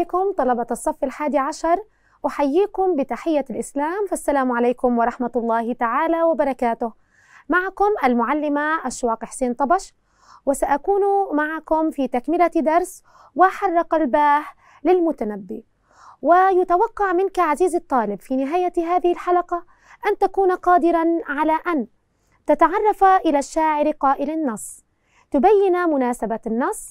بكم طلبة الصف الحادي عشر أحييكم بتحية الإسلام فالسلام عليكم ورحمة الله تعالى وبركاته معكم المعلمة أشواق حسين طبش وسأكون معكم في تكملة درس وحرق الباه للمتنبي ويتوقع منك عزيزي الطالب في نهاية هذه الحلقة أن تكون قادرا على أن تتعرف إلى الشاعر قائل النص تبين مناسبة النص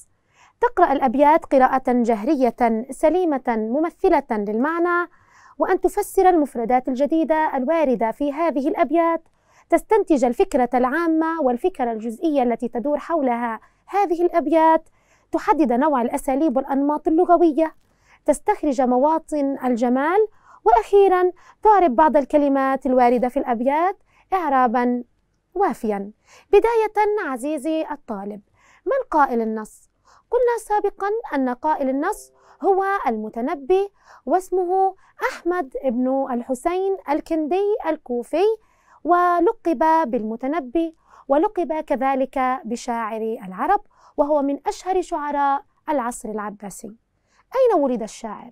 تقرأ الأبيات قراءة جهرية سليمة ممثلة للمعنى وأن تفسر المفردات الجديدة الواردة في هذه الأبيات تستنتج الفكرة العامة والفكرة الجزئية التي تدور حولها هذه الأبيات تحدد نوع الأساليب والأنماط اللغوية تستخرج مواطن الجمال وأخيرا تعرب بعض الكلمات الواردة في الأبيات إعرابا وافيا بداية عزيزي الطالب من قائل النص؟ قلنا سابقا أن قائل النص هو المتنبي واسمه أحمد بن الحسين الكندي الكوفي ولقب بالمتنبي ولقب كذلك بشاعر العرب وهو من أشهر شعراء العصر العباسي أين ولد الشاعر؟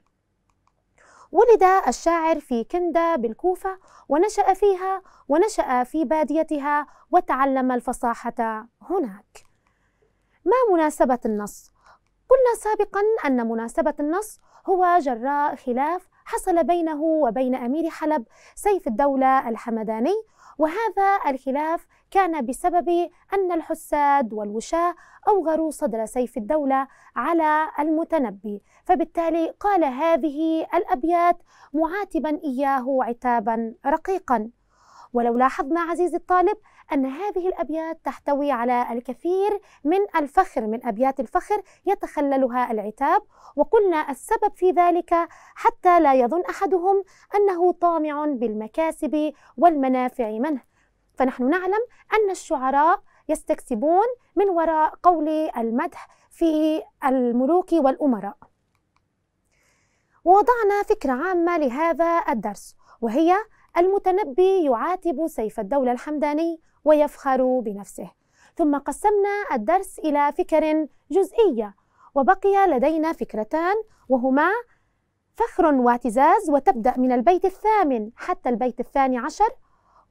ولد الشاعر في كندة بالكوفة ونشأ فيها ونشأ في باديتها وتعلم الفصاحة هناك ما مناسبة النص؟ قلنا سابقا أن مناسبة النص هو جراء خلاف حصل بينه وبين أمير حلب سيف الدولة الحمداني وهذا الخلاف كان بسبب أن الحساد والوشاة أوغروا صدر سيف الدولة على المتنبي فبالتالي قال هذه الأبيات معاتبا إياه عتابا رقيقا ولو لاحظنا عزيزي الطالب أن هذه الأبيات تحتوي على الكثير من الفخر من أبيات الفخر يتخللها العتاب وقلنا السبب في ذلك حتى لا يظن أحدهم أنه طامع بالمكاسب والمنافع منه فنحن نعلم أن الشعراء يستكسبون من وراء قول المدح في الملوك والأمراء ووضعنا فكرة عامة لهذا الدرس وهي المتنبي يعاتب سيف الدولة الحمداني ويفخر بنفسه ثم قسمنا الدرس إلى فكر جزئية وبقي لدينا فكرتان وهما فخر واعتزاز وتبدأ من البيت الثامن حتى البيت الثاني عشر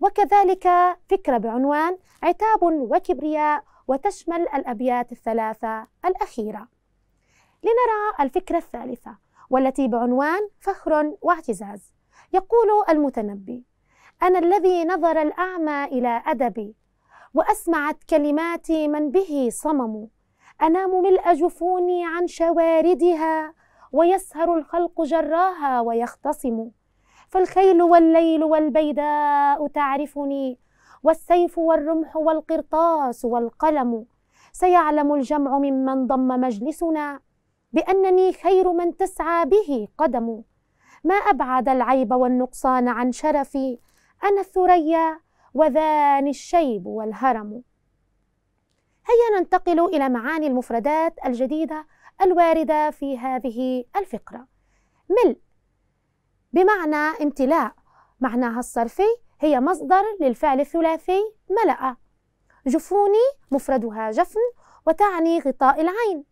وكذلك فكرة بعنوان عتاب وكبرياء وتشمل الأبيات الثلاثة الأخيرة لنرى الفكرة الثالثة والتي بعنوان فخر واعتزاز يقول المتنبي انا الذي نظر الاعمى الى ادبي واسمعت كلماتي من به صمم انام ملء جفوني عن شواردها ويسهر الخلق جراها ويختصم فالخيل والليل والبيداء تعرفني والسيف والرمح والقرطاس والقلم سيعلم الجمع ممن ضم مجلسنا بانني خير من تسعى به قدم ما ابعد العيب والنقصان عن شرفي أنا الثريا وذان الشيب والهرم هيا ننتقل إلى معاني المفردات الجديدة الواردة في هذه الفقرة ملء بمعنى امتلاء معناها الصرفي هي مصدر للفعل الثلاثي ملأ جفوني مفردها جفن وتعني غطاء العين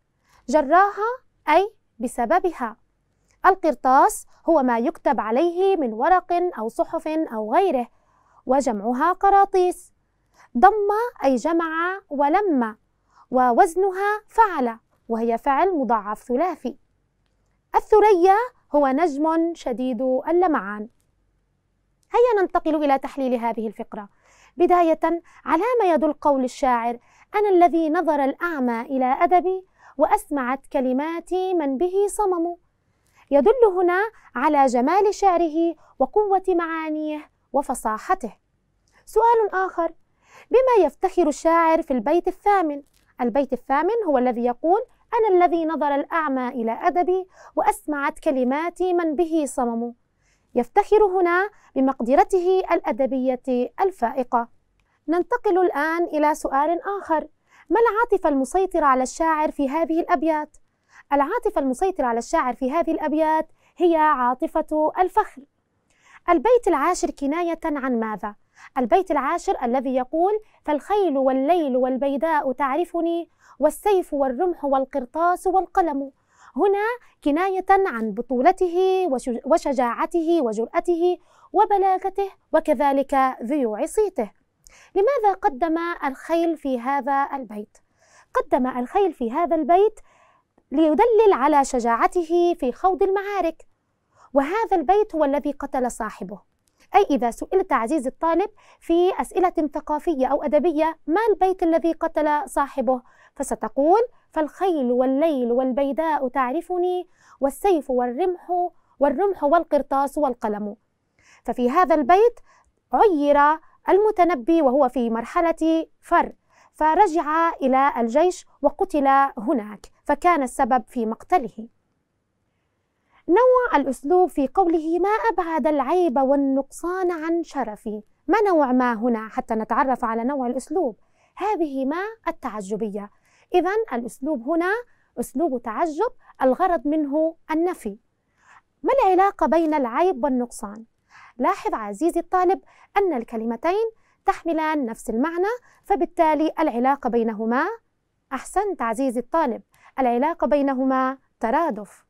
جراها أي بسببها القرطاس هو ما يكتب عليه من ورق أو صحف أو غيره وجمعها قراطيس ضم أي جمع ولم ووزنها فعل وهي فعل مضاعف ثلاثي الثريا هو نجم شديد اللمعان هيا ننتقل إلى تحليل هذه الفقرة بداية ما يدل قول الشاعر أنا الذي نظر الأعمى إلى أدبي وأسمعت كلماتي من به صمم يدل هنا على جمال شعره وقوة معانيه وفصاحته. سؤال آخر: بما يفتخر الشاعر في البيت الثامن؟ البيت الثامن هو الذي يقول: أنا الذي نظر الأعمى إلى أدبي وأسمعت كلماتي من به صمم. يفتخر هنا بمقدرته الأدبية الفائقة. ننتقل الآن إلى سؤال آخر: ما العاطفة المسيطرة على الشاعر في هذه الأبيات؟ العاطفة المسيطرة على الشاعر في هذه الأبيات هي عاطفة الفخر البيت العاشر كناية عن ماذا؟ البيت العاشر الذي يقول فالخيل والليل والبيداء تعرفني والسيف والرمح والقرطاس والقلم هنا كناية عن بطولته وشجاعته وجرأته وبلاغته وكذلك ذيوع صيته لماذا قدم الخيل في هذا البيت؟ قدم الخيل في هذا البيت ليدلل على شجاعته في خوض المعارك وهذا البيت هو الذي قتل صاحبه أي إذا سئلت عزيزي الطالب في أسئلة ثقافية أو أدبية ما البيت الذي قتل صاحبه فستقول فالخيل والليل والبيداء تعرفني والسيف والرمح والرمح والقرطاس والقلم ففي هذا البيت عير المتنبي وهو في مرحلة فر فرجع إلى الجيش وقتل هناك فكان السبب في مقتله نوع الأسلوب في قوله ما أبعد العيب والنقصان عن شرفي ما نوع ما هنا حتى نتعرف على نوع الأسلوب هذه ما التعجبية إذا الأسلوب هنا أسلوب تعجب الغرض منه النفي ما العلاقة بين العيب والنقصان؟ لاحظ عزيزي الطالب أن الكلمتين تحملان نفس المعنى فبالتالي العلاقة بينهما أحسنت عزيزي الطالب العلاقة بينهما ترادف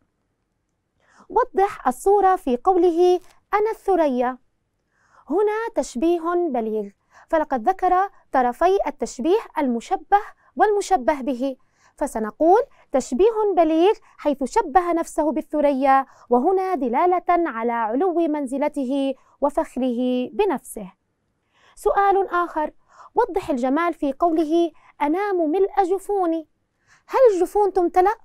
وضح الصورة في قوله أنا الثريا هنا تشبيه بليغ فلقد ذكر طرفي التشبيه المشبه والمشبه به فسنقول تشبيه بليغ حيث شبه نفسه بالثريا وهنا دلالة على علو منزلته وفخره بنفسه. سؤال آخر وضح الجمال في قوله أنام ملء جفوني هل الجفون تمتلأ؟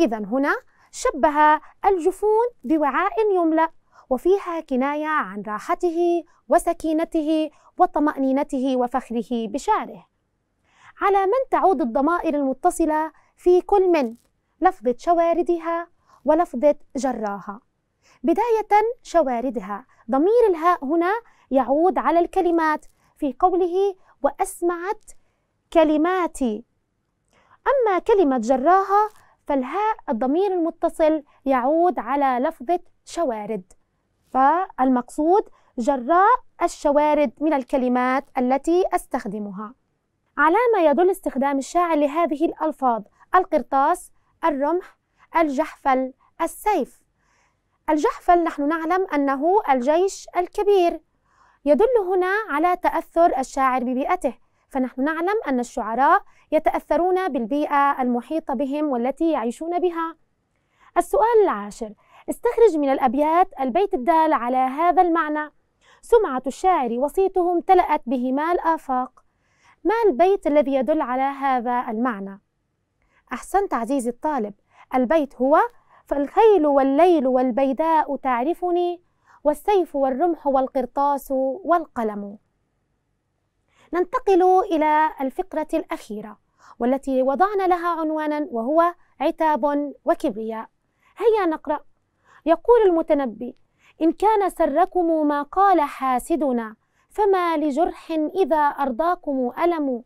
إذا هنا شبه الجفون بوعاء يملأ وفيها كناية عن راحته وسكينته وطمأنينته وفخره بشعره على من تعود الضمائر المتصلة في كل من لفظة شواردها ولفظة جراها بداية شواردها ضمير الهاء هنا يعود على الكلمات في قوله وأسمعت كلماتي أما كلمة جراها فالهاء الضمير المتصل يعود على لفظة شوارد فالمقصود جراء الشوارد من الكلمات التي أستخدمها على ما يدل استخدام الشاعر لهذه الألفاظ القرطاس الرمح الجحفل السيف الجحفل نحن نعلم أنه الجيش الكبير يدل هنا على تأثر الشاعر ببيئته فنحن نعلم أن الشعراء يتأثرون بالبيئة المحيطة بهم والتي يعيشون بها السؤال العاشر استخرج من الأبيات البيت الدال على هذا المعنى سمعة الشاعر وصيتهم امتلأت بهما الآفاق ما البيت الذي يدل على هذا المعنى؟ أحسنت عزيزي الطالب البيت هو فالخيل والليل والبيداء تعرفني والسيف والرمح والقرطاس والقلم ننتقل إلى الفقرة الأخيرة والتي وضعنا لها عنوانا وهو عتاب وكبرياء هيا نقرأ يقول المتنبي إن كان سركم ما قال حاسدنا فما لجرح إذا أرضاكم ألم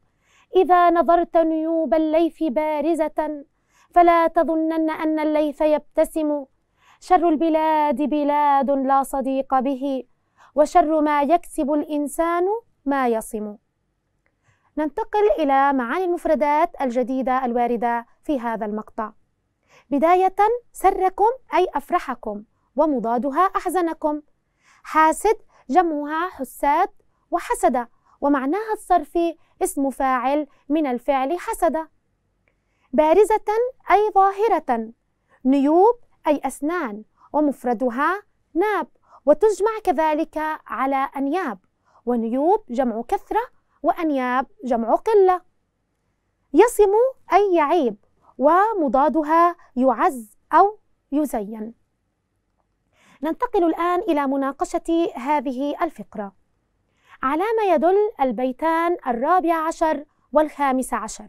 إذا نظرت نيوب الليف بارزة فلا تظنن أن الليف يبتسم شر البلاد بلاد لا صديق به وشر ما يكسب الإنسان ما يصم ننتقل إلى معاني المفردات الجديدة الواردة في هذا المقطع بداية سركم أي أفرحكم ومضادها أحزنكم حاسد جمعها حساد وحسد ومعناها الصرفي اسم فاعل من الفعل حسد بارزة أي ظاهرة نيوب أي أسنان ومفردها ناب وتجمع كذلك على أنياب ونيوب جمع كثرة وأنياب جمع قلة يصم أي يعيب ومضادها يعز أو يزين ننتقل الآن إلى مناقشة هذه الفقرة على ما يدل البيتان الرابع عشر والخامس عشر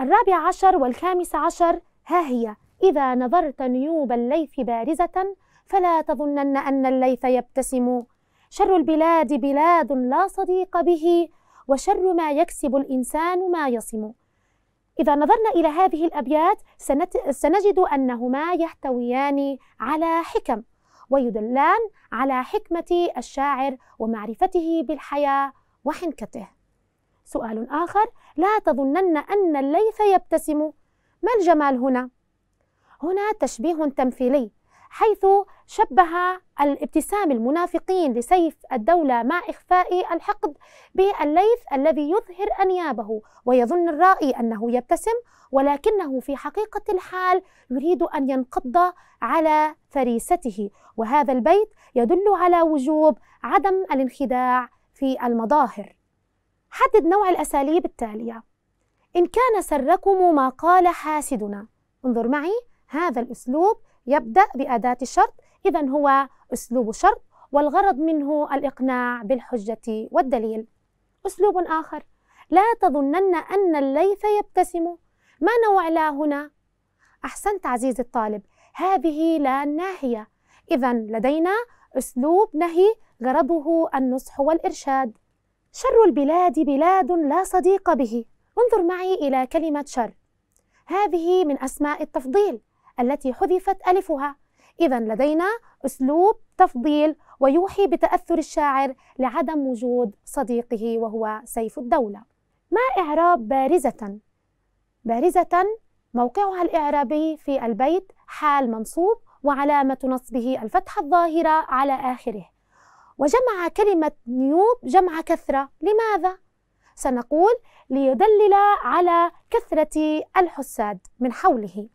الرابع عشر والخامس عشر ها هي إذا نظرت نيوب الليث بارزة فلا تظنن أن الليث يبتسم شر البلاد بلاد لا صديق به وشر ما يكسب الإنسان ما يصم إذا نظرنا إلى هذه الأبيات سنت... سنجد أنهما يحتويان على حكم ويدلان على حكمة الشاعر ومعرفته بالحياة وحنكته. سؤال آخر: لا تظنن أن الليث يبتسم، ما الجمال هنا؟ هنا تشبيه تمثيلي حيث شبه الابتسام المنافقين لسيف الدولة مع إخفاء الحقد بالليث الذي يظهر أنيابه ويظن الرائي أنه يبتسم ولكنه في حقيقة الحال يريد أن ينقض على فريسته وهذا البيت يدل على وجوب عدم الانخداع في المظاهر حدد نوع الأساليب التالية إن كان سركم ما قال حاسدنا انظر معي هذا الأسلوب يبدأ بأداة الشرط إذا هو أسلوب شرط والغرض منه الإقناع بالحجة والدليل أسلوب آخر لا تظنن أن الليث يبتسم ما نوع لا هنا؟ أحسنت عزيزي الطالب هذه لا ناهية إذا لدينا أسلوب نهي غرضه النصح والإرشاد شر البلاد بلاد لا صديق به انظر معي إلى كلمة شر هذه من أسماء التفضيل التي حذفت ألفها إذا لدينا أسلوب تفضيل ويوحي بتأثر الشاعر لعدم وجود صديقه وهو سيف الدولة. ما إعراب بارزة؟ بارزة موقعها الإعرابي في البيت حال منصوب وعلامة نصبه الفتحة الظاهرة على آخره. وجمع كلمة نيوب جمع كثرة، لماذا؟ سنقول ليدلل على كثرة الحساد من حوله.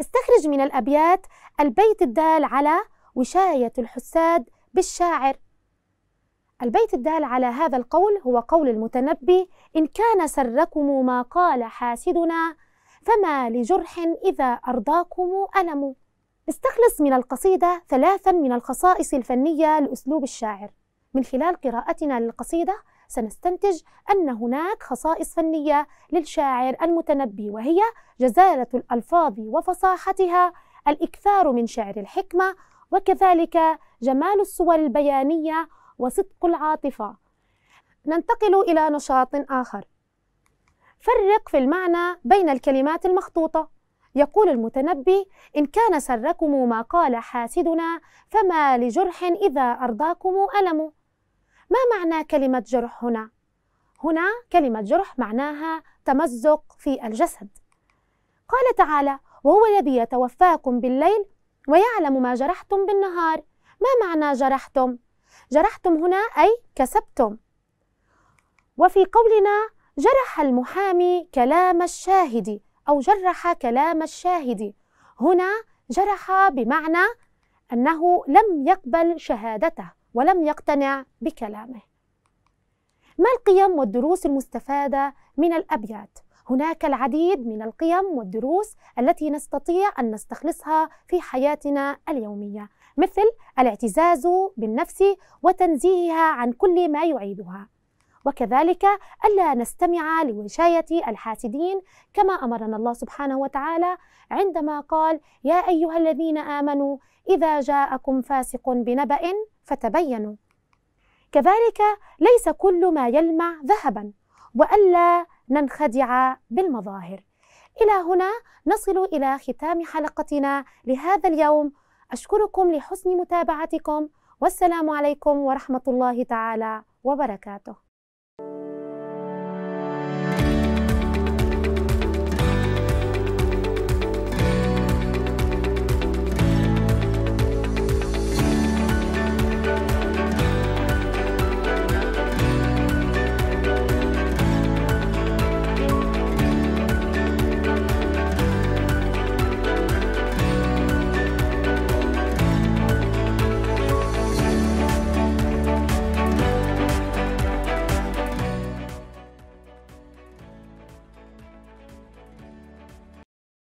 استخرج من الأبيات البيت الدال على وشاية الحساد بالشاعر البيت الدال على هذا القول هو قول المتنبي إن كان سركم ما قال حاسدنا فما لجرح إذا أرضاكم ألم استخلص من القصيدة ثلاثا من الخصائص الفنية لأسلوب الشاعر من خلال قراءتنا للقصيدة سنستنتج أن هناك خصائص فنية للشاعر المتنبي وهي جزالة الألفاظ وفصاحتها الإكثار من شعر الحكمة وكذلك جمال الصور البيانية وصدق العاطفة ننتقل إلى نشاط آخر فرق في المعنى بين الكلمات المخطوطة يقول المتنبي إن كان سركم ما قال حاسدنا فما لجرح إذا أرضاكم ألم ما معنى كلمة جرح هنا؟ هنا كلمة جرح معناها تمزق في الجسد قال تعالى وهو الذي يتوفاكم بالليل ويعلم ما جرحتم بالنهار ما معنى جرحتم؟ جرحتم هنا أي كسبتم وفي قولنا جرح المحامي كلام الشاهد أو جرح كلام الشاهد هنا جرح بمعنى أنه لم يقبل شهادته ولم يقتنع بكلامه ما القيم والدروس المستفاده من الابيات هناك العديد من القيم والدروس التي نستطيع ان نستخلصها في حياتنا اليوميه مثل الاعتزاز بالنفس وتنزيهها عن كل ما يعيبها وكذلك ألا نستمع لوشاية الحاسدين كما أمرنا الله سبحانه وتعالى عندما قال يا أيها الذين آمنوا إذا جاءكم فاسق بنبأ فتبينوا كذلك ليس كل ما يلمع ذهبا والا ننخدع بالمظاهر الى هنا نصل الى ختام حلقتنا لهذا اليوم اشكركم لحسن متابعتكم والسلام عليكم ورحمه الله تعالى وبركاته